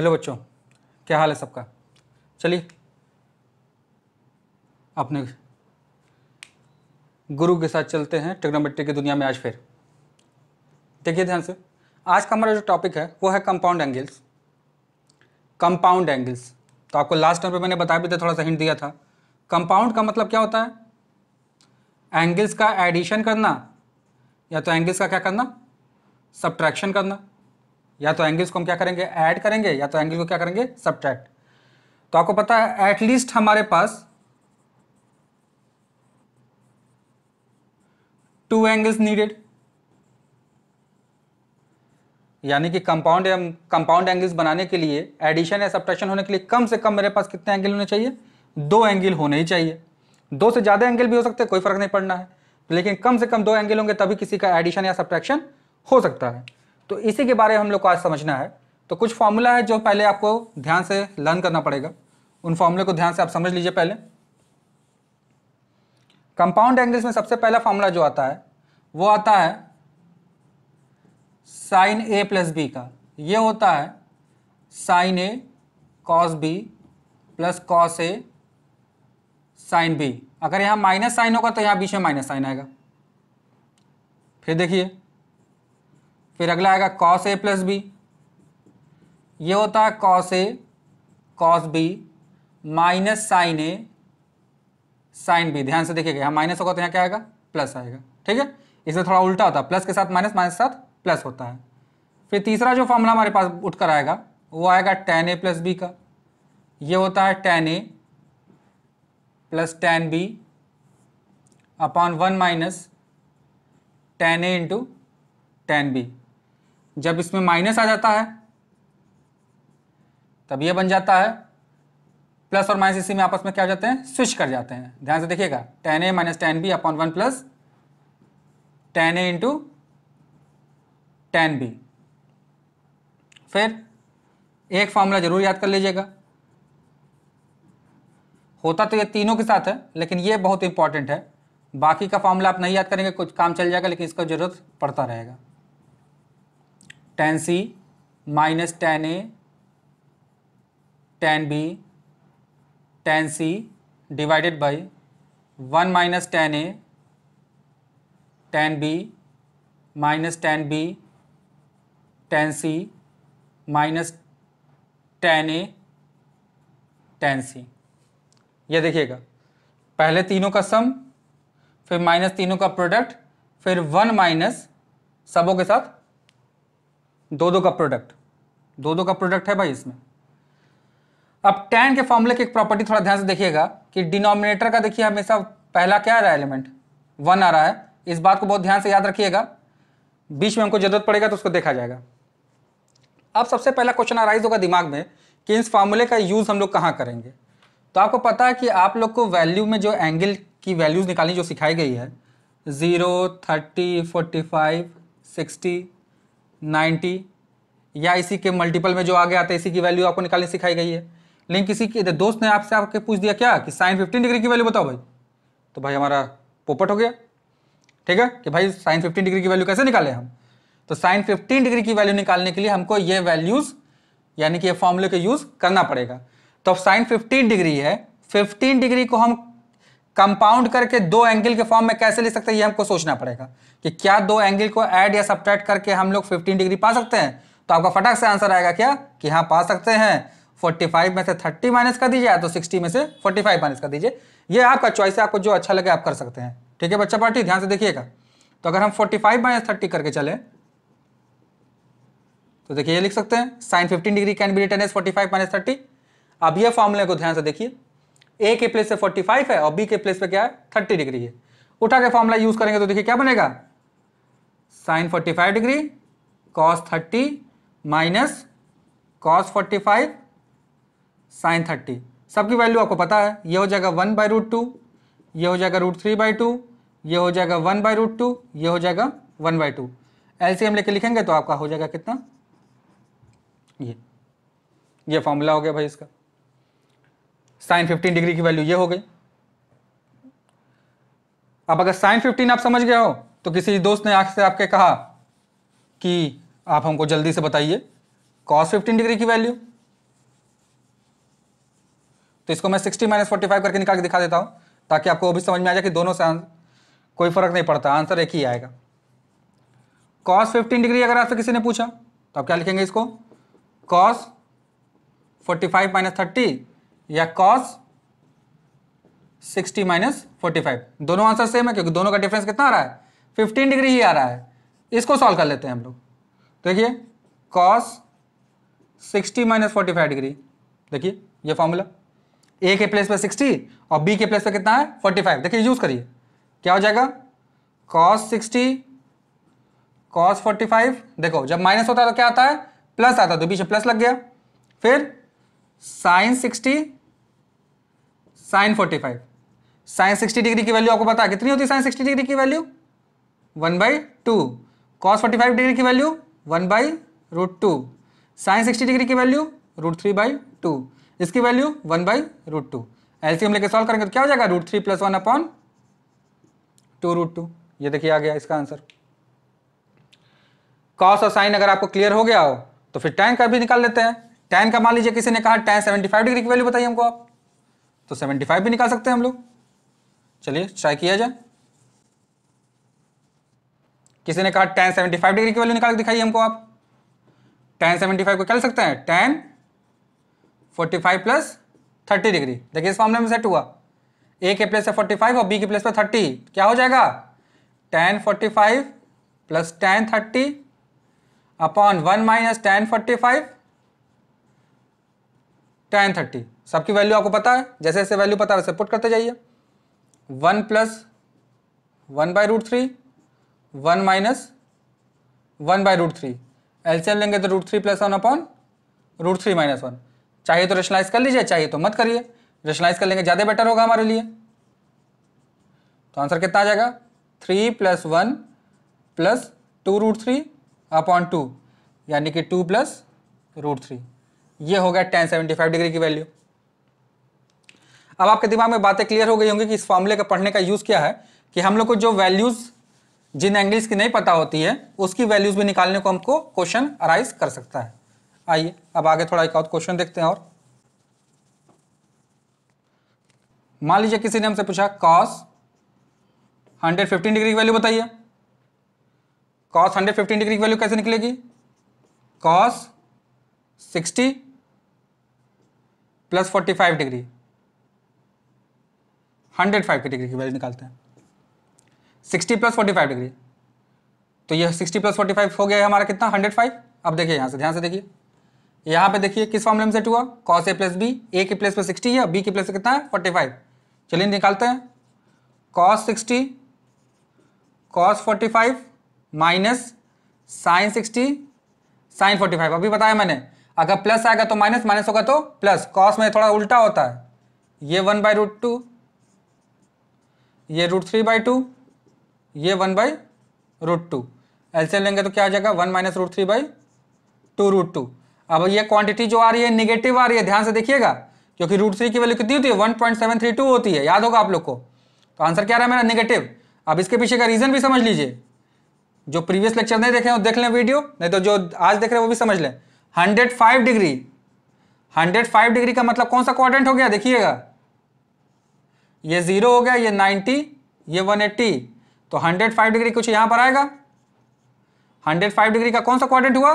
hello बच्चों क्या हाल है सबका चलिए अपने गुरु के साथ चलते हैं ट्रिग्नोमेट्री की दुनिया में आज फिर देखिए ध्यान से आज का हमारा जो टॉपिक है वो है कंपाउंड एंगल्स कंपाउंड एंगल्स तो आपको लास्ट टाइम पे मैंने बताया भी था थोड़ा सा हिंट दिया था कंपाउंड का मतलब क्या होता है एंगल्स का एडिशन करना या तो एंगल्स का क्या करना सब्ट्रैक्शन करना या तो एंगल्स को हम क्या करेंगे ऐड करेंगे या तो एंगल को क्या करेंगे सब्ट्रैक्ट तो आपको पता है एटलीस्ट हमारे पास टू एंगल्स नीडेड यानी कि कंपाउंड या कंपाउंड एंगल्स बनाने के लिए एडिशन या सब्ट्रैक्शन होने के लिए कम से कम मेरे पास कितने एंगल होने चाहिए दो एंगल होने ही चाहिए दो से ज़्यादा एंगल भी हो सकते हैं कोई फर्क नहीं पड़ना है लेकिन कम से कम दो एंगल होंगे तभी किसी का एडिशन या सब्ट्रैक्शन हो सकता है तो इसी के बारे में हम लोग को आज समझना है तो कुछ फॉर्मूला है जो पहले आपको ध्यान से लर्न करना पड़ेगा उन फॉर्मूले को ध्यान से आप समझ लीजिए पहले कंपाउंड एंगल्स में सबसे पहला फॉर्मूला जो आता है वो आता है साइन ए प्लस बी का ये होता है sine A cos B plus cos A sine B अगर यहाँ माइनस साइन होगा तो यहाँ बीच में माइनस साइन आएगा फिर देखिए फिर अगला आएगा कॉस ए प्लस बी ये होता है cos A cos B minus sine A sine B ध्यान से देखिएगा यहाँ माइनस होगा तो यहाँ क्या आएगा प्लस आएगा ठीक है इससे थोड़ा उल्टा होता है प्लस के साथ माइनस माइनस के साथ प्लस होता है फिर तीसरा जो फॉर्मूला हमारे पास उठ कर आएगा वो आएगा टेन ए प्लस बी का ये होता है tan A plus tan B upon one minus tan A into tan B जब इसमें माइनस आ जाता है तब ये बन जाता है प्लस और माइनस इसी में आपस में क्या हो जाते हैं स्विच कर जाते हैं ध्यान से देखिएगा tan A minus tan B upon one plus tan A into tan B फिर एक फॉर्मूला जरूर याद कर लीजिएगा होता तो ये तीनों के साथ है लेकिन ये बहुत इंपॉर्टेंट है बाकी का फॉर्मूला आप नहीं याद करेंगे कुछ काम चल जाएगा लेकिन इसका जरूरत पड़ता रहेगा tan C minus tan A tan B tan C divided by one minus tan A tan B minus tan B tan C minus tan A tan C ये देखिएगा पहले तीनों का सम फिर माइनस तीनों का प्रोडक्ट फिर वन माइनस सबों के साथ दो दो का प्रोडक्ट दो दो का प्रोडक्ट है भाई इसमें अब टेन के फॉर्मूले की एक प्रॉपर्टी थोड़ा ध्यान से देखिएगा कि डिनोमिनेटर का देखिए हमेशा पहला क्या आ रहा है एलिमेंट वन आ रहा है इस बात को बहुत ध्यान से याद रखिएगा बीच में हमको जरूरत पड़ेगा तो उसको देखा जाएगा अब सबसे पहला क्वेश्चन आराइज होगा दिमाग में कि इस फार्मूले का यूज़ हम लोग कहाँ करेंगे तो आपको पता है कि आप लोग को वैल्यू में जो एंगल की वैल्यूज़ निकालनी जो सिखाई गई है zero thirty forty five sixty ninety या इसी के मल्टीपल में जो आगे आता है इसी की वैल्यू आपको निकालनी सिखाई गई है लेकिन किसी के दोस्त ने आपसे आपके पूछ दिया क्या कि साइन फिफ्टीन डिग्री की वैल्यू बताओ भाई तो भाई हमारा पोपट हो गया ठीक है कि भाई साइन फिफ्टीन डिग्री की वैल्यू कैसे निकालें हम तो साइन फिफ्टीन डिग्री की वैल्यू निकालने के लिए हमको ये वैल्यूज़ यानी कि ये फॉर्मूले का यूज़ करना पड़ेगा तो अब साइन फिफ्टीन डिग्री है फिफ्टीन डिग्री को हम कंपाउंड करके दो एंगल के फॉर्म में कैसे लिख सकते हैं ये हमको सोचना पड़ेगा कि क्या दो एंगल को ऐड या सब्ट्रैक्ट करके हम लोग 15 डिग्री पा सकते हैं तो आपका फटाक से आंसर आएगा क्या कि हाँ पा सकते हैं 45 में से 30 माइनस कर दीजिए या तो 60 में से 45 माइनस कर दीजिए ये आपका चॉइस है आपको जो अच्छा लगे आप कर सकते हैं ठीक है बच्चा पार्टी ध्यान से देखिएगा तो अगर हम फाइव माइनस थर्टी करके चले तो देखिए ये लिख सकते हैं sine fifteen degree can be written as 45 minus thirty अब ये फॉर्मूले को ध्यान से देखिए ए के प्लेस पे 45 है और बी के प्लेस पे क्या है 30 डिग्री है उठा के फॉर्मूला यूज करेंगे तो देखिए क्या बनेगा sine 45 degree cos 30 minus cos 45 sine thirty सबकी वैल्यू आपको पता है ये हो जाएगा वन बाई रूट टू ये हो जाएगा रूट थ्री बाई टू ये हो जाएगा वन बाई रूट टू ये हो जाएगा वन बाई टू एलसीएम लेके लिखेंगे तो आपका हो जाएगा कितना ये ये फॉर्मूला हो गया भाई इसका साइन फिफ्टीन डिग्री की वैल्यू ये हो गई अब अगर साइन फिफ्टीन आप समझ गए हो तो किसी दोस्त ने आंख से आपके कहा कि आप हमको जल्दी से बताइए कॉस फिफ्टीन डिग्री की वैल्यू तो इसको मैं सिक्सटी माइनस फोर्टी फाइव करके निकाल के दिखा देता हूं ताकि आपको वो भी समझ में आ जाए कि दोनों से कोई फर्क नहीं पड़ता आंसर एक ही आएगा कॉस फिफ्टीन डिग्री अगर आपसे किसी ने पूछा तो आप क्या लिखेंगे इसको cos forty five minus thirty या कॉस 60 माइनस फोर्टी दोनों आंसर सेम है क्योंकि दोनों का डिफरेंस कितना आ रहा है 15 डिग्री ही आ रहा है इसको सॉल्व कर लेते हैं हम लोग देखिए कॉस 60 माइनस फोर्टी डिग्री देखिए ये फॉर्मूला ए के प्लेस पे 60 और बी के प्लेस पे कितना है 45 देखिए यूज़ करिए क्या हो जाएगा कॉस 60 कॉस 45 देखो जब माइनस होता है तो क्या आता है प्लस आता है तो बीच में प्लस लग गया फिर sine sixty sine forty five sine sixty degree की वैल्यू आपको पता है कितनी होती है साइन सिक्सटी डिग्री की value one by two cos forty five degree की value one by root two sine sixty degree की value root three by two इसकी value one by root two हम लेके सॉल्व करेंगे तो क्या हो जाएगा root three plus one upon two root two ये देखिए आ गया इसका आंसर कॉस और साइन अगर आपको क्लियर हो गया हो तो फिर टैन का भी निकाल लेते हैं टैन का मान लीजिए किसी ने कहा टैन सेवेंटी फाइव डिग्री की वैल्यू बताइए हमको आप तो 75 भी निकाल सकते हैं हम लोग चलिए ट्राई किया जाए किसी ने कहा टेन सेवेंटी फाइव डिग्री की वैल्यू निकाल दिखाइए हमको आप टेन सेवेंटी फाइव को क्या सकते हैं tan forty five plus thirty degree देखिए इस मामले में सेट हुआ ए के प्लेस पे फोर्टी फाइव और बी के प्लेस पे थर्टी क्या हो जाएगा tan forty five plus tan thirty upon one minus tan forty five tan thirty सबकी वैल्यू आपको पता है जैसे जैसे वैल्यू पता है वैसे पुट करते जाइए one plus one by root three one minus one by root three LCM लेंगे तो root three plus one upon root three minus one चाहिए तो रेशनलाइज कर लीजिए चाहिए तो मत करिए रेशनलाइज कर लेंगे ज़्यादा बेटर होगा हमारे लिए तो आंसर कितना आ जाएगा three plus one plus two root three upon two यानी कि टू प्लस रूट थ्री ये हो गया टेन सेवेंटी फाइव डिग्री की वैल्यू अब आपके दिमाग में बातें क्लियर हो गई होंगी कि इस फॉर्मूले का पढ़ने का यूज़ क्या है कि हम लोग को जो वैल्यूज़ जिन एंगल्स की नहीं पता होती है उसकी वैल्यूज़ भी निकालने को हमको क्वेश्चन अराइज कर सकता है आइए अब आगे थोड़ा एक और क्वेश्चन देखते हैं और मान लीजिए किसी ने हमसे पूछा कॉस 115 डिग्री की वैल्यू बताइए कॉस 115 डिग्री की वैल्यू कैसे निकलेगी cos 60 plus 45 degree hundred five की डिग्री की वैल्यू निकालते हैं sixty plus forty five degree तो ये सिक्सटी प्लस फोर्टी फाइव हो गया हमारा कितना हंड्रेड फाइव अब देखिए यहाँ से ध्यान से देखिए यहाँ पे देखिए किस फॉर्मूले में सेट हुआ cos A plus B A की प्लेस पे सिक्सटी है बी की प्लेस पे कितना है फोर्टी फाइव चलिए निकालते हैं cos sixty cos forty five minus sine sixty sine forty five अभी बताया मैंने अगर प्लस आएगा तो माइनस माइनस होगा तो प्लस कॉस में थोड़ा उल्टा होता है ये वन बाई रूट टू ये रूट थ्री बाई टू ये one by root two LCM लेंगे तो क्या आ जाएगा one minus root three by two root two अब ये क्वांटिटी जो आ रही है निगेटिव आ रही है ध्यान से देखिएगा क्योंकि रूट थ्री की वैल्यू कितनी होती है one point seven three two होती है याद होगा आप लोग को तो आंसर क्या रहा है मेरा निगेटिव अब इसके पीछे का रीज़न भी समझ लीजिए जो प्रीवियस लेक्चर नहीं देखे देख लें वीडियो नहीं तो जो आज देख रहे हैं वो भी समझ लें hundred five degree hundred five degree का मतलब कौन सा क्वाड्रेंट हो गया देखिएगा ये जीरो हो गया ये नाइन्टी ये वन एट्टी तो हंड्रेड फाइव डिग्री कुछ यहां पर आएगा हंड्रेड फाइव डिग्री का कौन सा क्वारेंट हुआ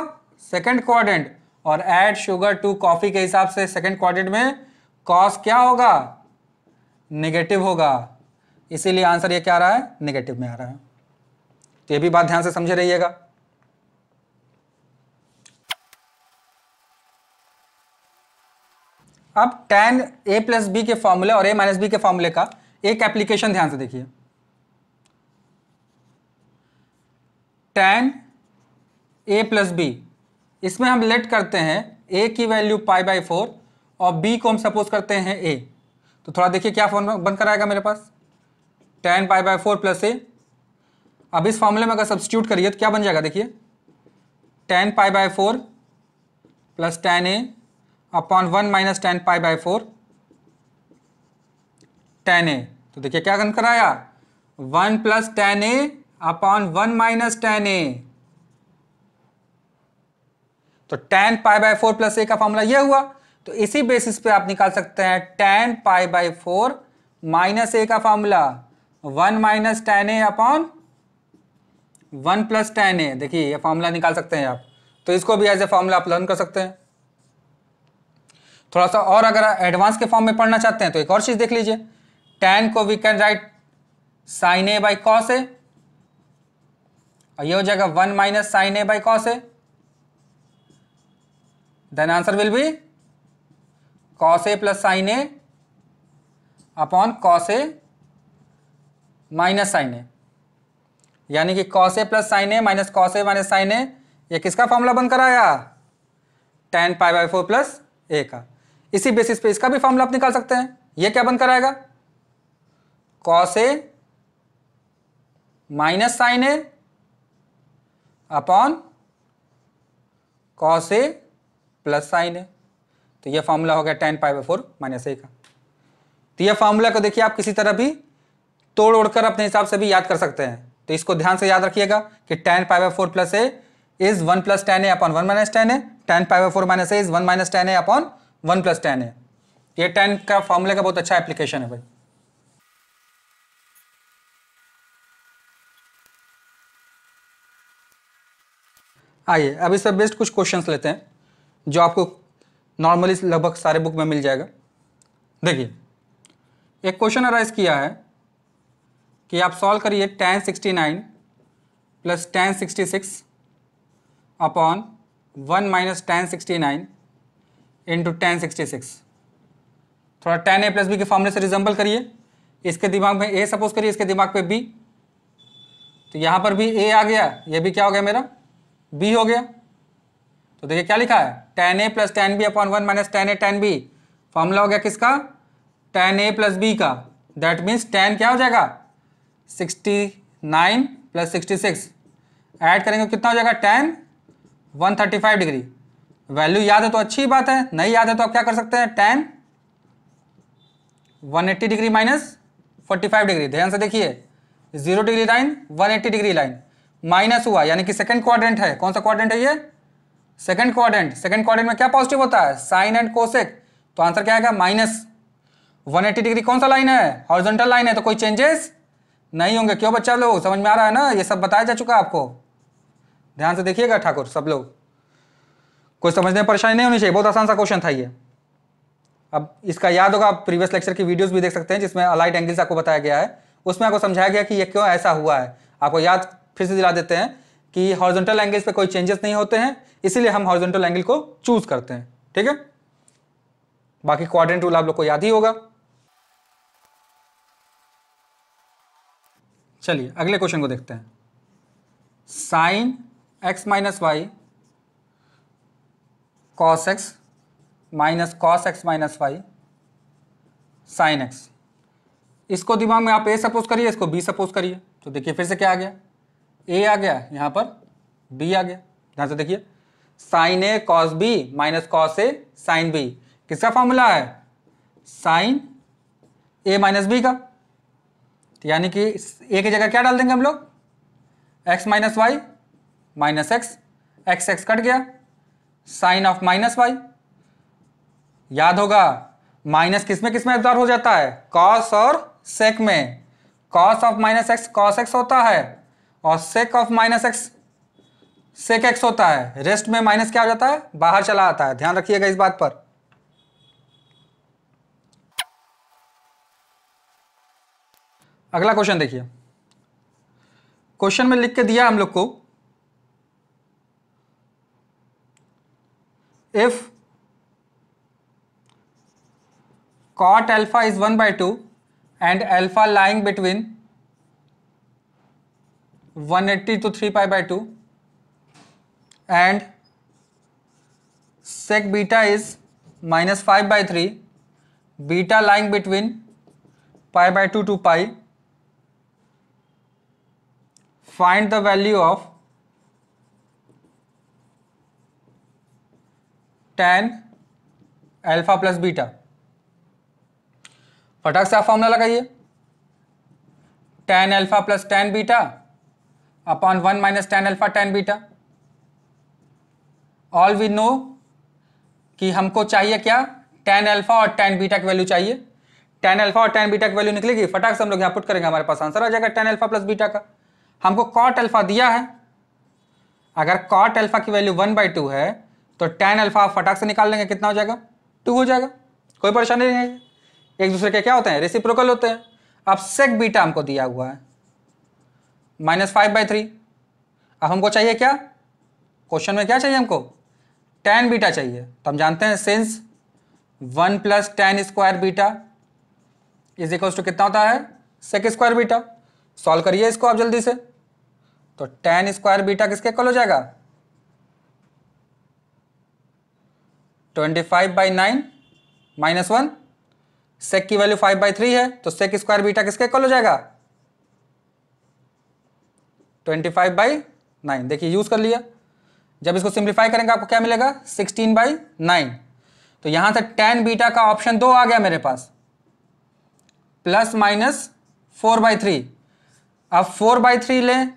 सेकेंड क्वारेंट और एड शुगर टू कॉफी के हिसाब से सेकेंड क्वाड्रेंट में कॉस क्या होगा नेगेटिव होगा इसीलिए आंसर ये क्या आ रहा है नेगेटिव में आ रहा है तो ये भी बात ध्यान से समझे रहिएगा अब tan ए प्लस बी के फॉर्मूले और ए माइनस बी के फॉर्मूले का एक एप्लीकेशन ध्यान से देखिए tan ए प्लस बी इसमें हम लेट करते हैं ए की वैल्यू पाई बाई फोर और बी को हम सपोज करते हैं ए तो थोड़ा देखिए क्या फॉर्म बनकर आएगा मेरे पास tan pi by four plus A अब इस फॉर्मूले में अगर सब्सिट्यूट करिए तो क्या बन जाएगा देखिए tan pi by four plus tan A upon one minus tan pi by four tan A तो देखिए क्या गन कराया one plus tan A upon one minus tan A तो tan pi by four plus A का formula यह हुआ तो इसी बेसिस पे आप निकाल सकते हैं tan pi by four minus A का formula one minus tan A upon one plus tan A देखिए ये फॉर्मूला निकाल सकते हैं आप तो इसको भी एज ए फॉर्मूला आप लर्न कर सकते हैं थोड़ा सा और अगर एडवांस के फॉर्म में पढ़ना चाहते हैं तो एक और चीज़ देख लीजिए टेन को we can write sine A by cos A और हो जाएगा one minus sine A by cos A then answer will be cos A plus sine A upon cos A minus sine A यानी कि cos A plus sine A minus cos A minus sine A ये किसका formula बनकर आया tan pi by four plus A का इसी basis पे इसका भी फॉर्मूला आप निकाल सकते हैं ये क्या बनकर आएगा cos A minus sine A upon cos A plus sine A तो ये फॉर्मूला हो गया tan pi by four minus A का तो ये फॉर्मूला को देखिए आप किसी तरह भी तोड़ ओड कर अपने हिसाब से भी याद कर सकते हैं तो इसको ध्यान से याद रखिएगा कि tan pi by four plus A is one plus tan A upon one minus tan A tan pi by four minus A is one minus tan A upon one plus tan है ये ten का फॉर्मूले का बहुत अच्छा application है भाई आइए अब इस बेस्ट कुछ क्वेश्चंस लेते हैं जो आपको नॉर्मली लगभग सारे बुक में मिल जाएगा देखिए एक क्वेश्चन अराइज किया है कि आप सॉल्व करिए tan sixty nine plus tan sixty six upon one minus tan sixty nine into tan sixty six थोड़ा टेन ए प्लस बी के फॉर्मूले से रिजम्बल करिए इसके दिमाग में ए सपोज करिए इसके दिमाग पे बी तो यहाँ पर भी ए आ गया ये भी क्या हो गया मेरा बी हो गया तो देखिए क्या लिखा है tan A plus tan B upon one minus tan A tan B formula हो गया किसका टेन ए प्लस बी का दैट मीन्स टेन क्या हो जाएगा sixty nine plus sixty six add करेंगे तो कितना हो जाएगा tan one thirty five degree value याद है तो अच्छी बात है नहीं याद है तो आप क्या कर सकते हैं टेन 180 डिग्री माइनस 45 डिग्री ध्यान से देखिए zero degree line 180 degree line minus हुआ यानी कि सेकंड क्वाड्रेंट है कौन सा क्वाड्रेंट है ये सेकंड क्वाड्रेंट सेकंड क्वाड्रेंट में क्या पॉजिटिव होता है साइन एंड कोसेक तो आंसर क्या आएगा माइनस 180 डिग्री कौन सा लाइन है हॉरिजॉन्टल लाइन है तो कोई चेंजेस नहीं होंगे क्यों बच्चा लोग समझ में आ रहा है ना ये सब बताया जा चुका है आपको ध्यान से देखिएगा ठाकुर सब लोग कोई समझने में परेशानी नहीं होनी चाहिए बहुत आसान सा क्वेश्चन था ये अब इसका याद होगा आप प्रीवियस लेक्चर की वीडियोस भी देख सकते हैं जिसमें अलाइट एंगल्स आपको बताया गया है उसमें आपको समझाया गया कि ये क्यों ऐसा हुआ है आपको याद फिर से दिला देते हैं कि हॉर्जेंटल एंगल्स पे कोई चेंजेस नहीं होते हैं इसीलिए हम हॉर्जेंटल एंगल को चूज करते हैं ठीक है बाकी क्वाड्रेंट रूल आप लोग को याद ही होगा चलिए अगले क्वेश्चन को देखते हैं sine X minus Y cos X minus cos X minus Y sine X इसको दिमाग में आप ए सपोज करिए इसको बी सपोज करिए तो देखिए फिर से क्या आ गया ए आ गया यहाँ पर बी आ गया ध्यान से देखिए sine A cos B minus cos A sine B किसका फॉर्मूला है साइन ए माइनस बी का तो यानी कि ए की जगह क्या डाल देंगे हम लोग X minus Y minus X X X cut गया साइन ऑफ माइनस वाई याद होगा माइनस किसमें किसमें एब्जॉर्व हो जाता है कॉस और सेक में cos of minus X cos X होता है और sec of minus X sec X होता है रेस्ट में माइनस क्या हो जाता है बाहर चला आता है ध्यान रखिएगा इस बात पर अगला क्वेश्चन देखिए क्वेश्चन में लिख के दिया हम लोग को if cot alpha is 1 by 2 and alpha lying between 180 to 3 pi by 2 and sec beta is minus 5 by 3 beta lying between pi by 2 to pi find the value of tan alpha plus beta फटाक से आप formula लगाइए tan alpha plus tan beta upon one minus tan alpha tan beta all we know कि हमको चाहिए क्या tan alpha और tan beta की वैल्यू चाहिए टेन अल्फा और टेन बीटा की वैल्यू निकलेगी फटाक से हम लोग यहां पुट करेंगे हमारे पास आंसर आ जाएगा टेन अल्फा प्लस बीटा का हमको कॉट अल्फा दिया है अगर कॉट अल्फा की वैल्यू वन बाई टू है तो टेन अल्फा फटाक से निकाल लेंगे कितना हो जाएगा टू हो जाएगा कोई परेशानी नहीं है एक दूसरे के क्या होते हैं रेसिप्रोकल होते हैं अब सेक बीटा हमको दिया हुआ है माइनस फाइव बाई थ्री अब हमको चाहिए क्या क्वेश्चन में क्या चाहिए हमको टेन बीटा चाहिए तो हम जानते हैं since one plus tan square beta is equals to कितना होता है सेक स्क्वायर बीटा सॉल्व करिए इसको आप जल्दी से तो टेन स्क्वायर बीटा किसके कल हो जाएगा twenty five by nine minus one sec की वैल्यू फाइव बाई थ्री है तो सेक स्क्वायर बीटा किसके कॉल हो जाएगा ट्वेंटी फाइव बाई नाइन देखिए यूज कर लिया जब इसको सिंप्लीफाई करेंगे आपको क्या मिलेगा सिक्सटीन बाई नाइन तो यहां से टेन बीटा का ऑप्शन दो आ गया मेरे पास plus minus four by three अब फोर बाई थ्री लें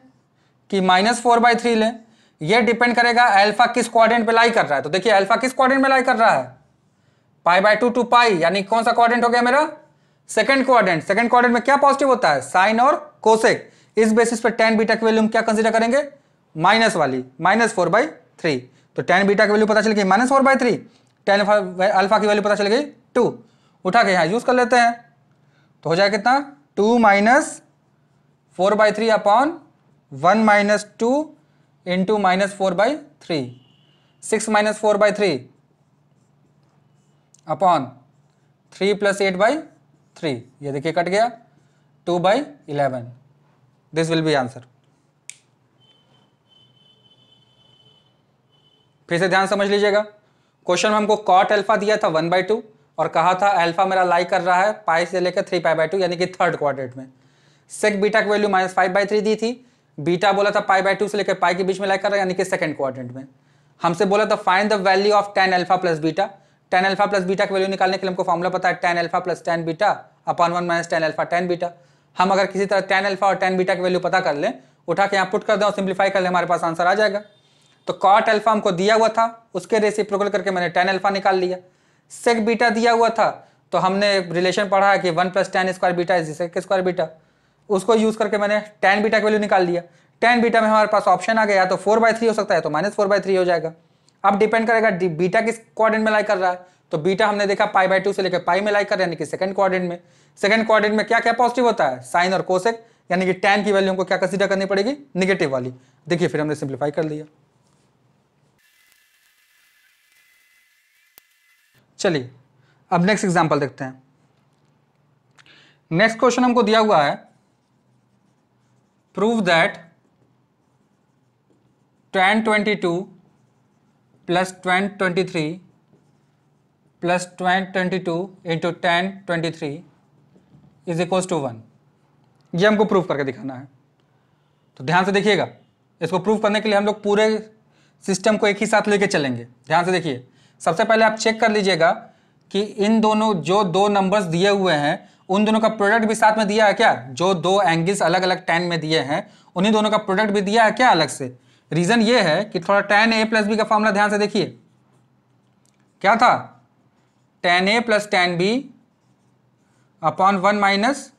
कि माइनस फोर बाई थ्री लें ये डिपेंड करेगा अल्फा किस क्वाड्रेंट पे लाई कर रहा है तो देखिए अल्फा किस क्वाड्रेंट में लाई कर रहा है pi by two two pi यानी कौन सा क्वाड्रेंट हो गया मेरा सेकंड क्वाड्रेंट सेकंड क्वाड्रेंट में क्या पॉजिटिव होता है साइन और कोसेक इस बेसिस पे टेन बीटा की वैल्यू हम क्या कंसिडर करेंगे माइनस वाली माइनस फोर बाई थ्री तो टेन बीटा की वैल्यू पता चल गई minus four by three tan alpha की वैल्यू पता चल गई टू उठा के यहाँ यूज कर लेते हैं तो हो जाए कितना two minus four by three upon one minus two into minus four by three six minus four by three upon three plus eight by three ये देखिए कट गया two by eleven this will be answer फिर से ध्यान समझ लीजिएगा question में हमको कॉट अल्फा दिया था वन बाई टू और कहा था अल्फा मेरा लाई कर रहा है पाई से लेकर थ्री पाई बाई टू यानी कि थर्ड क्वार्टर में सेक बीटा की value minus five by three दी थी बीटा बोला था पाई बाय टू से लेकर पाई के बीच में लाइक कर रहा है यानी कि सेकंड क्वाड्रेंट में हमसे बोला था find the value of tan alpha plus beta tan alpha plus beta की वैल्यू निकालने के लिए हमको फॉर्मूला पता है tan alpha plus tan beta upon one minus tan alpha tan beta हम अगर किसी तरह टेन अल्फा और टेन बीटा की वैल्यू पता कर लें उठा के यहाँ पुट कर दें और सिंप्लीफाई कर लें हमारे पास आंसर आ जाएगा तो कॉट अल्फा हमको दिया हुआ था उसके रेसिप्रोकल करके मैंने टेन अल्फा निकाल लिया सेक बीटा दिया हुआ था तो हमने रिलेशन पढ़ा है कि one plus tan square beta is sec square beta उसको यूज करके मैंने टेन बीटा का वैल्यू निकाल लिया टेन बीटा में हमारे पास ऑप्शन आ गया तो फोर बाई थ्री हो सकता है तो माइनस फोर बाई थ्री हो जाएगा अब डिपेंड करेगा बीटा किस क्वाड्रेंट में लाई कर रहा है तो बीटा हमने देखा पाई बाय टू से लेकर पाई में लाई कर यानी कि सेकंड क्वाड्रेंट में सेकंड क्वाड्रेंट में क्या क्या पॉजिटिव होता है साइन और कोसेक यानी कि टेन की वैल्यू को क्या कंसिडर करनी पड़ेगी निगेटिव वाली देखिए फिर हमने सिंप्लीफाई कर लिया चलिए अब नेक्स्ट एग्जाम्पल देखते हैं नेक्स्ट क्वेश्चन हमको दिया हुआ है prove that tan 22 plus tan 23 plus tan 22 into tan 23 is equals to one ये हमको प्रूव करके दिखाना है तो ध्यान से देखिएगा इसको प्रूव करने के लिए हम लोग पूरे सिस्टम को एक ही साथ लेके चलेंगे ध्यान से देखिए सबसे पहले आप चेक कर लीजिएगा कि इन दोनों जो दो नंबर्स दिए हुए हैं उन दोनों का प्रोडक्ट भी साथ में दिया है क्या जो दो एंगल्स अलग अलग टेन में दिए हैं उन्हीं दोनों का प्रोडक्ट भी दिया है क्या अलग से रीजन ये है कि थोड़ा टेन ए प्लस बी का फॉर्मूला ध्यान से देखिए क्या था tan A plus tan B upon one minus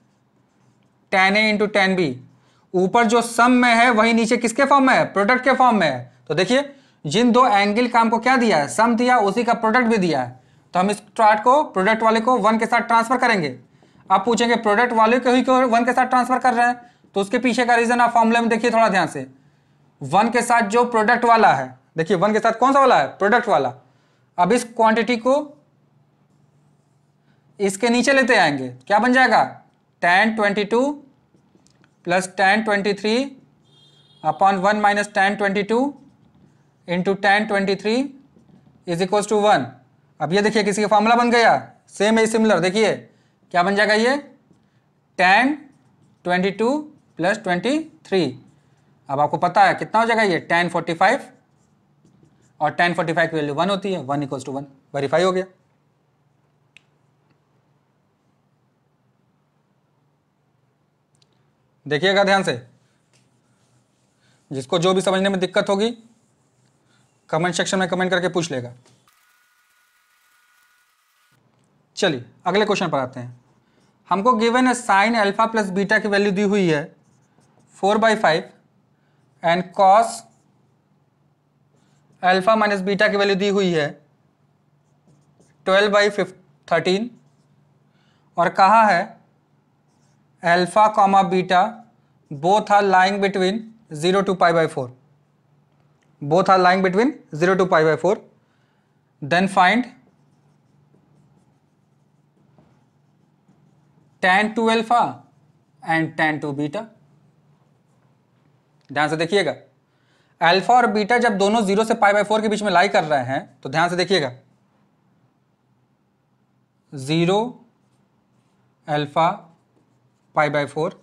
tan A into tan B ऊपर जो सम में है वही नीचे किसके फॉर्म में है प्रोडक्ट के फॉर्म में है तो देखिए जिन दो एंगल का हमको क्या दिया है सम दिया उसी का प्रोडक्ट भी दिया है तो हम इस चार्ट को प्रोडक्ट वाले को वन के साथ ट्रांसफर करेंगे आप पूछेंगे प्रोडक्ट वैल्यू क्यों क्यों वन के साथ ट्रांसफर कर रहे हैं तो उसके पीछे का रीजन आप फॉर्मूले में देखिए थोड़ा ध्यान से वन के साथ जो प्रोडक्ट वाला है देखिए वन के साथ कौन सा वाला है प्रोडक्ट वाला अब इस क्वांटिटी को इसके नीचे लेते आएंगे क्या बन जाएगा tan twenty two plus tan twenty three upon one minus tan twenty two into tan twenty three is equal to one अब ये देखिए किसी का फॉर्मूला बन गया सेम है सिमिलर देखिए क्या बन जाएगा ये tan twenty two plus twenty three अब आपको पता है कितना हो जाएगा ये टेन फोर्टी फाइव और टेन फोर्टी फाइव की वैल्यू वन होती है one equals to one verify हो गया देखिएगा ध्यान से जिसको जो भी समझने में दिक्कत होगी कमेंट सेक्शन में कमेंट करके पूछ लेगा चलिए अगले क्वेश्चन पर आते हैं हमको गिवन है साइन अल्फा प्लस बीटा की वैल्यू दी हुई है four by five and cos alpha minus beta की वैल्यू दी हुई है ट्वेल्व बाई फिफ थर्टीन और कहा है alpha comma beta both are lying between zero to pi by four both are lying between zero to pi by four then find tan 2 alpha and tan 2 beta ध्यान से देखिएगा alpha और beta जब दोनों zero से पाई by four के बीच में lie कर रहे हैं तो ध्यान से देखिएगा zero alpha pi by four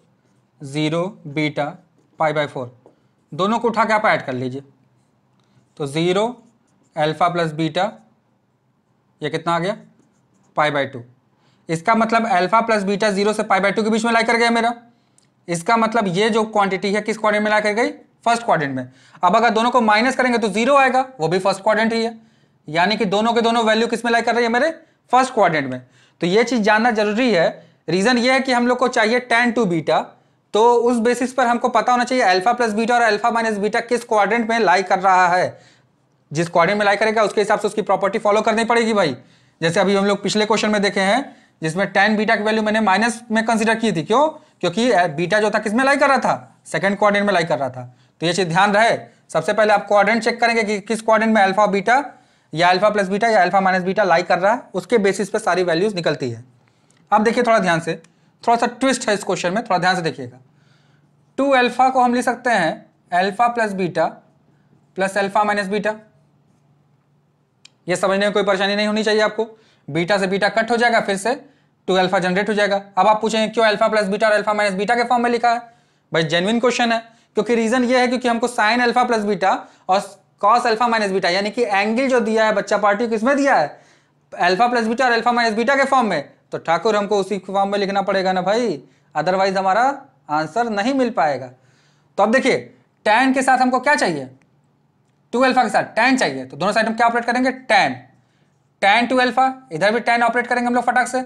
zero beta pi by four दोनों को उठा के आप ऐड कर लीजिए तो ज़ीरो अल्फ़ा प्लस बीटा ये कितना आ गया पाई बाय टू इसका मतलब अल्फा प्लस बीटा जीरो से पाई बाय टू के बीच में ला कर गया मेरा इसका मतलब ये जो क्वांटिटी है किस क्वारेंट में ला कर गई फर्स्ट क्वारेंट में अब अगर दोनों को माइनस करेंगे तो जीरो आएगा वो भी फर्स्ट क्वारेंट ही है यानी कि दोनों के दोनों वैल्यू किस में ला कर रही है मेरे फर्स्ट क्वारेंट में तो ये चीज़ जानना जरूरी है रीज़न ये है कि हम लोग को चाहिए टेन टू बीटा तो उस बेसिस पर हमको पता होना चाहिए अल्फा प्लस बीटा और अल्फा माइनस बीटा किस क्वाड्रेंट में लाई कर रहा है जिस क्वाड्रेंट में लाई करेगा उसके हिसाब से उसकी प्रॉपर्टी फॉलो करनी पड़ेगी भाई जैसे अभी हम लोग पिछले क्वेश्चन में देखे हैं जिसमें टेन बीटा की वैल्यू मैंने माइनस में कंसिडर की थी क्यों क्योंकि बीटा जो था किसमें लाई कर रहा था सेकेंड क्वारेंट में लाई कर रहा था तो ये चीज ध्यान रहे सबसे पहले आप क्वारेंट चेक करेंगे कि किस क्वारेंट में अल्फा बीटा या अल्फा प्लस बीटा या अल्फा माइनस बीटा लाई कर रहा है उसके बेसिस पे सारी वैल्यूज निकलती है अब देखिए थोड़ा ध्यान से थोड़ा सा ट्विस्ट है इस क्वेश्चन में थोड़ा ध्यान से देखिएगा टू अल्फा को हम ले सकते हैं alpha plus beta plus alpha minus beta यह समझने में कोई परेशानी नहीं होनी चाहिए आपको बीटा से बीटा कट हो जाएगा फिर से टू अल्फा जनरेट हो जाएगा अब आप पूछेंगे क्यों अल्फा प्लस बीटा और अल्फा माइनस बीटा के फॉर्म में लिखा है भाई जेनविन क्वेश्चन है क्योंकि रीजन ये है क्योंकि हमको साइन अल्फा प्लस बीटा और कॉस अल्फा माइनस बीटा यानी कि एंगल जो दिया है बच्चा पार्टी किसमें दिया है अल्फा प्लस बीटा और अल्फा माइनस बीटा के फॉर्म में तो ठाकुर हमको उसी फॉर्म में लिखना पड़ेगा ना भाई अदरवाइज हमारा आंसर नहीं मिल पाएगा तो अब देखिए टेन के साथ हमको क्या चाहिए टू अल्फा के साथ टेन चाहिए तो दोनों साइड हम क्या ऑपरेट करेंगे टेन टेन टू एल्फा इधर भी टेन ऑपरेट करेंगे हम लोग फटाक से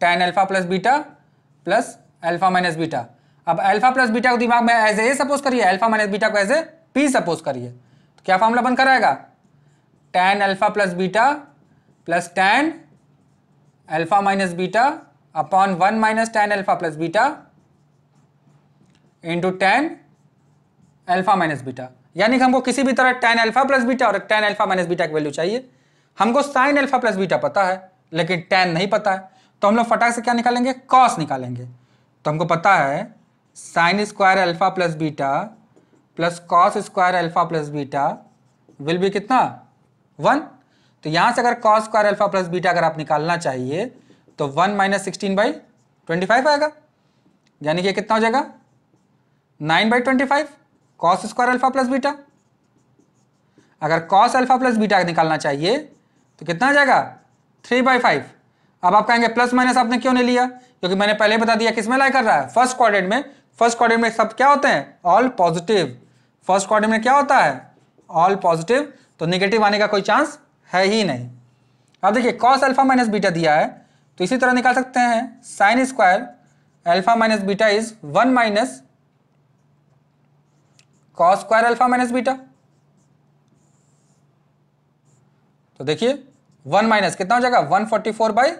tan alpha plus beta plus alpha minus beta अब एल्फा प्लस बीटा को दिमाग में एज ए सपोज करिए एल्फा माइनस बीटा को एज ए पी सपोज करिए तो क्या फॉर्मला बनकर कराएगा tan alpha plus beta plus tan alpha minus beta upon one minus tan alpha plus beta into tan alpha minus beta यानी कि हमको किसी भी तरह टेन एल्फा प्लस बीटा और टेन एल्फा माइनस बीटा की वैल्यू चाहिए हमको साइन अल्फा प्लस बीटा पता है लेकिन टेन नहीं पता है तो हम लोग फटाक से क्या निकालेंगे कॉस निकालेंगे तो हमको पता है sine square alpha plus beta plus cos square alpha plus beta will be कितना वन तो यहाँ से अगर cos square alpha plus beta अगर आप निकालना चाहिए तो one minus sixteen by twenty five आएगा यानी कि कितना हो जाएगा nine by twenty five cos square alpha plus beta अगर कॉस अल्फा प्लस बीटा निकालना चाहिए तो कितना आ जाएगा थ्री बाई फाइव अब आप कहेंगे प्लस माइनस आपने क्यों नहीं लिया क्योंकि मैंने पहले बता दिया किसमें लाइक लाई कर रहा है फर्स्ट क्वाड्रेंट में फर्स्ट क्वाड्रेंट में सब क्या होते हैं ऑल पॉजिटिव फर्स्ट क्वाड्रेंट में क्या होता है ऑल पॉजिटिव तो निगेटिव आने का कोई चांस है ही नहीं अब देखिए कॉस अल्फा माइनस बीटा दिया है तो इसी तरह निकाल सकते हैं sine square alpha minus beta is one minus cos square alpha minus beta तो देखिए वन माइनस कितना हो जाएगा one forty four by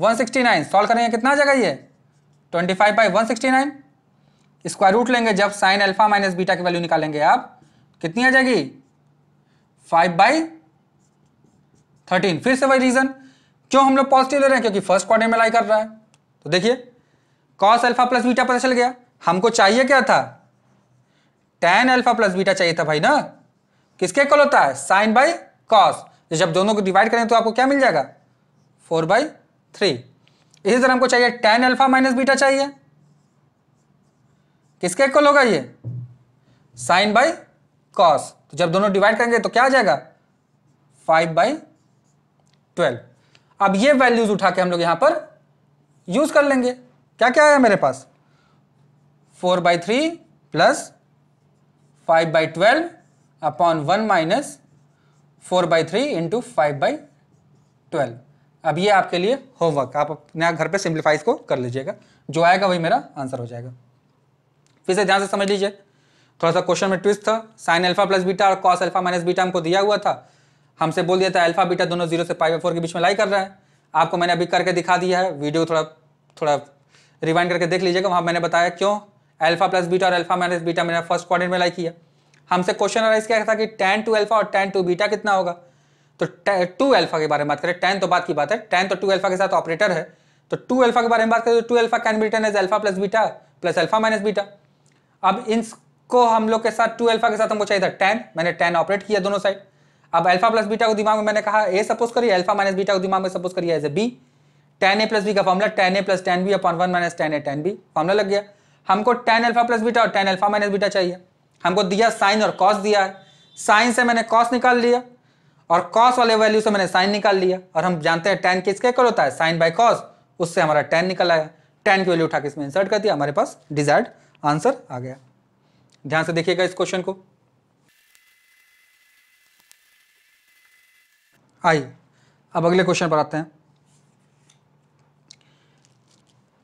one sixty nine solve करेंगे कितना आ जाएगा ये twenty five by one sixty nine square root लेंगे जब साइन अल्फा माइनस बीटा की वैल्यू निकालेंगे आप कितनी आ जाएगी फाइव बाई थर्टीन फिर से वही रीजन क्यों हम लोग पॉजिटिव ले रहे हैं क्योंकि फर्स्ट क्वार्टर में लाई कर रहा है तो देखिए कॉस अल्फा प्लस बीटा पता चल गया हमको चाहिए क्या था टेन अल्फा प्लस बीटा चाहिए था भाई ना किसके कॉल होता है साइन बाई कॉस जब दोनों को डिवाइड करें तो आपको क्या मिल जाएगा फोर बाई थ्री इसी तरह हमको चाहिए टेन अल्फा माइनस बीटा चाहिए किसके इक्वल होगा ये साइन बाई कॉस तो जब दोनों डिवाइड करेंगे तो क्या आ जाएगा फाइव बाई ट्वेल्व अब ये वैल्यूज उठा के हम लोग यहां पर यूज कर लेंगे क्या क्या आया मेरे पास four by three plus five by twelve upon one minus four by three into five by twelve अब ये आपके लिए होमवर्क आप अपने घर पे सिंप्लीफाई इसको कर लीजिएगा जो आएगा वही मेरा आंसर हो जाएगा फिर से ध्यान से समझ लीजिए थोड़ा सा क्वेश्चन में ट्विस्ट था साइन अल्फा प्लस बीटा और कॉस अल्फा माइनस बीटा हमको दिया हुआ था हमसे बोल दिया था अल्फा बीटा दोनों जीरो से पाई फोर के बीच में लाई कर रहा है आपको मैंने अभी करके दिखा दिया है वीडियो थोड़ा थोड़ा रिवाइंड करके देख लीजिएगा वहाँ मैंने बताया क्यों अल्फा प्लस बीटा और अल्फा माइनस बीटा मैंने फर्स्ट क्वाड्रेंट में लाई किया हमसे क्वेश्चन अराइज किया था कि टेन टू एल्फा और टेन टू बीटा कितना होगा तो टू एल्फा के बारे में बात करें टेन तो बात की बात है टेन तो टू एल्फा के साथ ऑपरेटर है तो टू एल्फा के बारे में बात करें तो two alpha can be tan as alpha plus beta plus alpha minus beta अब इनको हम लोग के साथ टू एल्फा के साथ हमको चाहिए था टेन मैंने टेन ऑपरेट किया दोनों साइड अब एल्फा प्लस बीटा को दिमाग में मैंने कहा ए सपोज करिए अल्फा माइनस बीटा को दिमाग में सपोज करिए as a B tan A plus B का formula tan A plus tan B upon one minus tan A tan B formula लग गया हमको टेन एल्फा प्लस बीटा और टेन एल्फा माइनस बीटा चाहिए हमको दिया साइन और कॉस दिया है साइन से मैंने कॉस निकाल लिया और कॉस वाले वैल्यू से मैंने साइन निकाल लिया और हम जानते हैं टेन किसके कल होता है साइन बाई कॉस उससे हमारा टेन निकल आया टेन की वैल्यू उठा के इसमें इंसर्ट कर दिया हमारे पास डिजायर्ड आंसर आ गया ध्यान से देखिएगा इस क्वेश्चन को आइए अब अगले क्वेश्चन पर आते हैं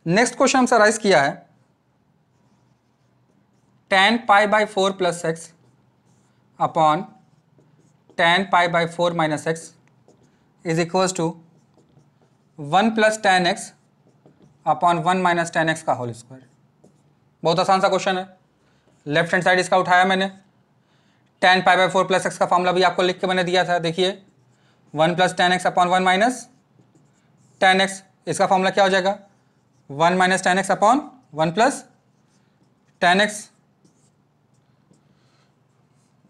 नेक्स्ट क्वेश्चन हमसे राइज किया है tan pi by four plus X upon tan pi by four minus X is equals to one plus tan X upon one minus tan X का होल स्क्वायर बहुत आसान सा क्वेश्चन है left hand side इसका उठाया मैंने tan pi by four plus X का formula भी आपको लिख के मैंने दिया था देखिए one plus tan X upon one minus tan X इसका फॉर्मूला क्या हो जाएगा one minus tan X upon one plus tan X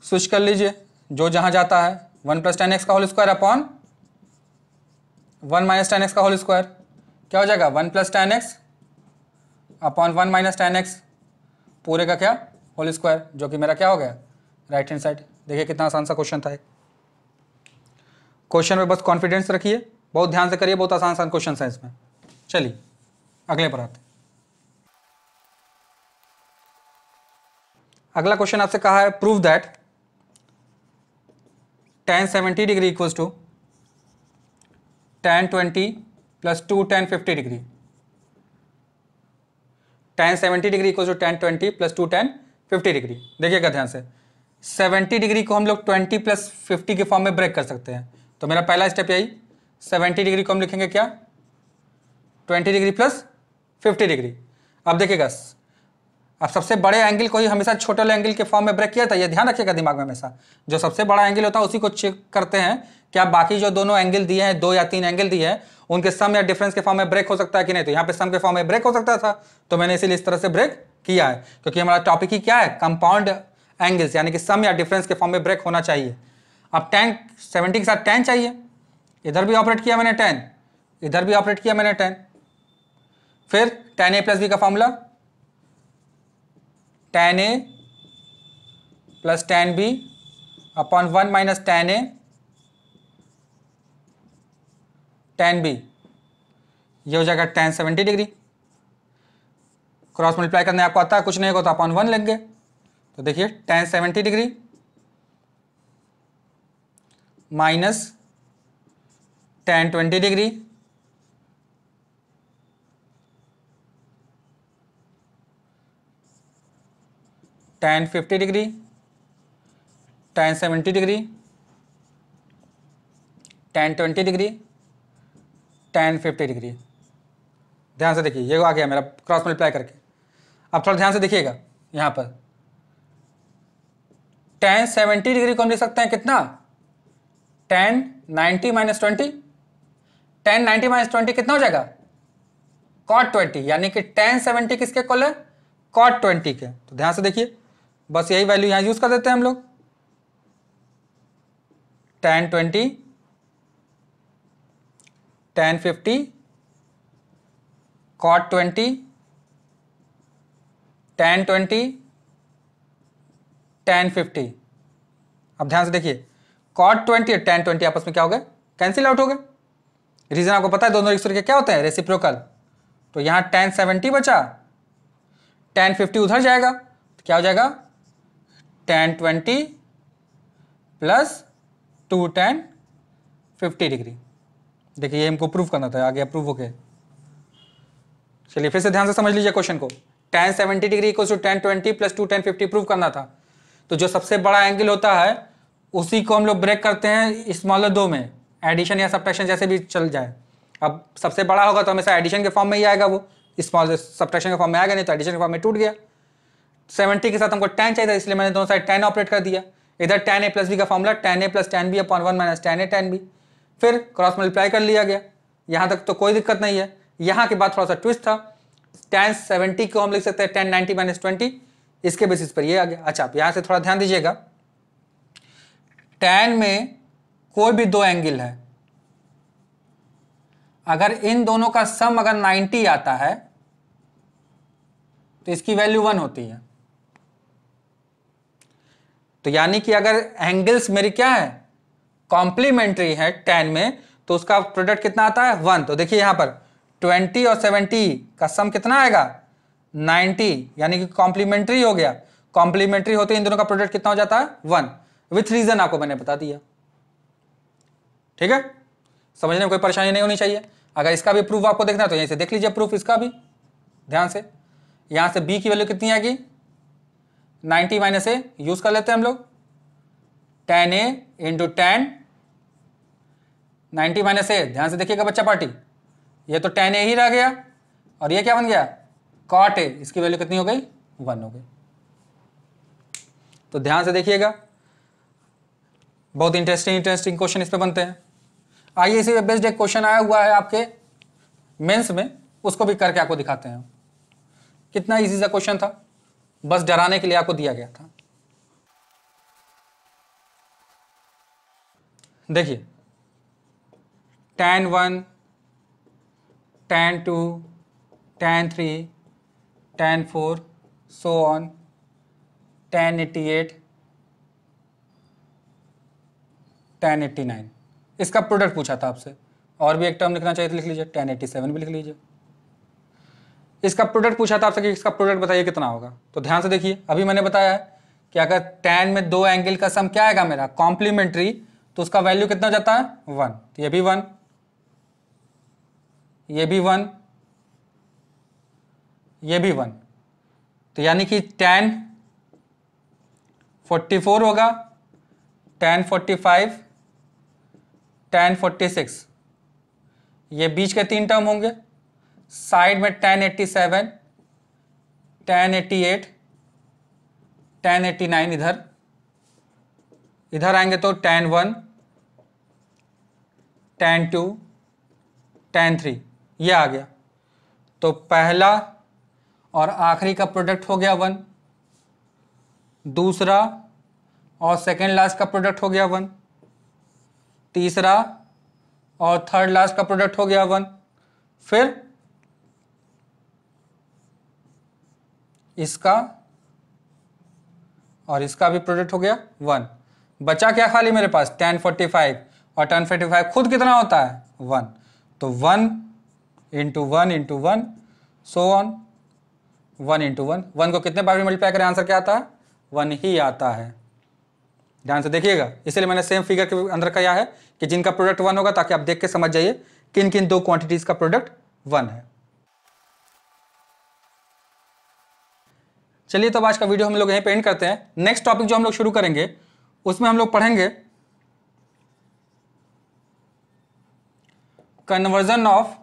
switch कर लीजिए जो जहां जाता है वन प्लस टेन एक्स का whole square upon one minus tan X का होल स्क्वायर क्या हो जाएगा one plus tan X upon one minus tan X पूरे का क्या होल स्क्वायर जो कि मेरा क्या हो गया राइट हैंड साइड देखिए कितना आसान सा क्वेश्चन था क्वेश्चन में बस कॉन्फिडेंस रखिए बहुत ध्यान से करिए बहुत आसान आसान क्वेश्चन है इसमें चलिए अगले पर आते अगला क्वेश्चन आपसे कहा है prove that tan seventy degree equals to tan twenty plus two tan fifty degree tan seventy degree equals to tan twenty plus two tan fifty degree देखिएगा ध्यान से सेवेंटी डिग्री को हम लोग ट्वेंटी प्लस फिफ्टी के form में break कर सकते हैं तो मेरा पहला स्टेप यही सेवेंटी डिग्री को हम लिखेंगे क्या twenty degree plus fifty degree अब देखिएगा अब सबसे बड़े एंगल को ही हमेशा छोटे एंगल के फॉर्म में ब्रेक किया था ये ध्यान रखिएगा दिमाग में हमेशा जो सबसे बड़ा एंगल होता है उसी को चेक करते हैं कि आप बाकी जो दोनों एंगल दिए हैं दो या तीन एंगल दिए हैं उनके सम या डिफरेंस के फॉर्म में ब्रेक हो सकता है कि नहीं तो यहाँ पे सम के फॉर्म में ब्रेक हो सकता था तो मैंने इसीलिए इस तरह से ब्रेक किया है क्योंकि हमारा टॉपिक ही क्या है कंपाउंड एंगल्स यानी कि सम या डिफरेंस के फॉर्म में ब्रेक होना चाहिए अब टेन सेवेंटी के साथ टेन चाहिए इधर भी ऑपरेट किया मैंने टेन इधर भी ऑपरेट किया मैंने टेन फिर टेन ए प्लस बी का formula tan A plus tan B upon one minus tan A tan B ये हो जाएगा tan seventy degree cross multiply करने आपको आता है कुछ नहीं होता अपॉन वन लेंगे तो देखिए tan seventy degree minus tan twenty degree tan fifty degree tan seventy degree tan twenty degree tan fifty degree ध्यान से देखिए ये आ गया मेरा क्रॉस मल्टीप्लाई करके अब थोड़ा ध्यान से देखिएगा यहाँ पर टेन सेवेंटी डिग्री को हम लिख सकते हैं कितना tan ninety minus twenty tan ninety minus twenty कितना हो जाएगा कॉट ट्वेंटी यानी कि टेन सेवेंटी किसके कॉल है कॉट ट्वेंटी के तो ध्यान से देखिए बस यही वैल्यू यहाँ यूज़ कर देते हैं हम लोग tan twenty tan fifty cot twenty tan twenty tan fifty अब ध्यान से देखिए कॉट ट्वेंटी और टेन ट्वेंटी आपस में क्या हो गए कैंसिल आउट हो गए रीज़न आपको पता है दोनों एक दूसरे के क्या होते हैं रेसिप्रोकल तो यहां टेन सेवेंटी बचा टेन फिफ्टी उधर जाएगा तो क्या हो जाएगा tan twenty plus two tan fifty degree देखिए ये हमको प्रूव करना था आगे अप्रूव हो गया चलिए फिर से ध्यान से समझ लीजिए क्वेश्चन को tan seventy degree equal to tan twenty plus two tan fifty prove करना था तो जो सबसे बड़ा एंगल होता है उसी को हम लोग ब्रेक करते हैं स्मॉलर दो में एडिशन या सब्ट्रैक्शन जैसे भी चल जाए अब सबसे बड़ा होगा तो हमेशा एडिशन के फॉर्म में ही आएगा वो स्मॉल सब्ट्रैक्शन के फॉर्म में आएगा नहीं तो एडिशन के फॉर्म में टूट गया सेवेंटी के साथ हमको टेन चाहिए था इसलिए मैंने दोनों साइड टेन ऑपरेट कर दिया इधर टेन ए प्लस बी का formula tan A plus tan B upon one minus tan A tan B फिर क्रॉस मल्टीप्लाई कर लिया गया यहाँ तक तो कोई दिक्कत नहीं है यहाँ के बाद थोड़ा सा ट्विस्ट था टेन सेवेंटी को हम लिख सकते हैं टेन नाइनटी माइनस ट्वेंटी इसके बेसिस पर ये आ गया अच्छा आप यहाँ से थोड़ा ध्यान दीजिएगा टेन में कोई भी दो एंगल है अगर इन दोनों का सम अगर नाइन्टी आता है तो इसकी वैल्यू वन होती है तो यानी कि अगर एंगल्स मेरी क्या है कॉम्प्लीमेंट्री है टेन में तो उसका प्रोडक्ट कितना आता है वन तो देखिए यहाँ पर ट्वेंटी और सेवेंटी का सम कितना आएगा नाइन्टी यानी कि कॉम्प्लीमेंट्री हो गया कॉम्प्लीमेंट्री होते इन दोनों का प्रोडक्ट कितना हो जाता है वन विथ रीजन आपको मैंने बता दिया ठीक है समझने में कोई परेशानी नहीं होनी चाहिए अगर इसका भी प्रूफ आपको देखना है तो यहीं से देख लीजिए प्रूफ इसका भी ध्यान से यहां से बी की वैल्यू कितनी आएगी नाइन्टी माइनस ए यूज कर लेते हैं हम लोग tan A into tan ninety minus A ध्यान से देखिएगा बच्चा पार्टी ये तो टेन ए ही रह गया और ये क्या बन गया कॉट ए इसकी वैल्यू कितनी हो गई वन हो गई तो ध्यान से देखिएगा बहुत इंटरेस्टिंग इंटरेस्टिंग क्वेश्चन इस पर बनते हैं आइए इसी पे बेस्ड एक क्वेश्चन आया हुआ है आपके मेंस में उसको भी करके आपको दिखाते हैं कितना इजी सा क्वेश्चन था बस डराने के लिए आपको दिया गया था देखिए tan one tan two tan three tan four so on tan eighty eight tan eighty nine इसका प्रोडक्ट पूछा था आपसे और भी एक टर्म लिखना चाहिए तो लिख लीजिए टेन एट्टी सेवन भी लिख लीजिए इसका प्रोडक्ट पूछा था आपसे कि इसका प्रोडक्ट बताइए कितना होगा तो ध्यान से देखिए अभी मैंने बताया है कि अगर टेन में दो एंगल का सम क्या आएगा मेरा कॉम्प्लीमेंट्री तो उसका वैल्यू कितना जाता है वन तो ये भी वन ये भी वन ये भी वन तो यानी कि टेन फोर्टी फोर होगा tan forty five tan forty six ये बीच के तीन टर्म होंगे साइड में tan eighty seven tan eighty eight tan eighty nine इधर इधर आएंगे तो tan one tan two tan three ये आ गया तो पहला और आखिरी का प्रोडक्ट हो गया वन दूसरा और सेकेंड लास्ट का प्रोडक्ट हो गया वन तीसरा और थर्ड लास्ट का प्रोडक्ट हो गया वन फिर इसका और इसका भी प्रोडक्ट हो गया वन बचा क्या खाली मेरे पास टेन फोर्टी फाइव और टेन फोर्टी फाइव खुद कितना होता है वन तो one into one into one so on one into one one को कितने बार भी मल्टीप्लाई करें आंसर क्या आता है वन ही आता है ध्यान से देखिएगा इसलिए मैंने सेम फिगर के अंदर कहा है कि जिनका प्रोडक्ट वन होगा ताकि आप देख के समझ जाइए किन किन दो क्वांटिटीज़ का प्रोडक्ट वन है चलिए तब आज का वीडियो हम लोग यहीं पे एंड करते हैं नेक्स्ट टॉपिक जो हम लोग शुरू करेंगे उसमें हम लोग पढ़ेंगे conversion of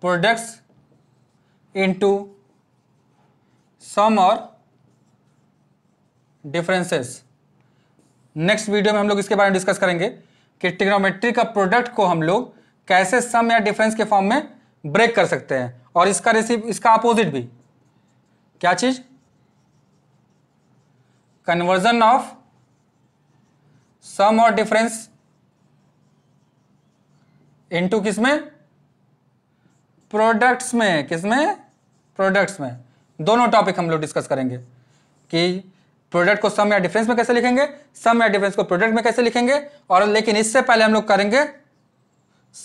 products into sum और डिफरेंसेस नेक्स्ट वीडियो में हम लोग इसके बारे में डिस्कस करेंगे कि ट्रिग्नोमेट्री का प्रोडक्ट को हम लोग कैसे सम या डिफरेंस के फॉर्म में ब्रेक कर सकते हैं और इसका रेसिप इसका अपोजिट भी क्या चीज कन्वर्जन ऑफ सम और डिफरेंस इनटू किसमें प्रोडक्ट्स में किसमें प्रोडक्ट्स में दोनों टॉपिक हम लोग डिस्कस करेंगे कि प्रोडक्ट को सम या डिफरेंस में कैसे लिखेंगे सम या डिफरेंस को प्रोडक्ट में कैसे लिखेंगे और लेकिन इससे पहले हम लोग करेंगे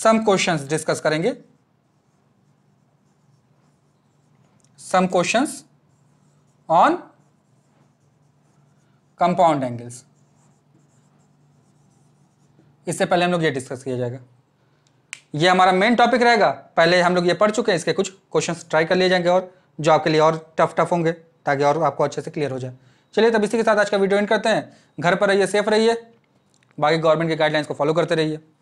सम क्वेश्चंस डिस्कस करेंगे some questions on compound angles इससे पहले हम लोग ये डिस्कस किया जाएगा ये हमारा मेन टॉपिक रहेगा पहले हम लोग ये पढ़ चुके हैं इसके कुछ क्वेश्चंस ट्राई कर लिए जाएंगे और जो आपके लिए और टफ टफ होंगे ताकि और आपको अच्छे से क्लियर हो जाए चलिए तब इसी के साथ आज का वीडियो एंड करते हैं घर पर रहिए सेफ रहिए बाकी गवर्नमेंट के गाइडलाइंस को फॉलो करते रहिए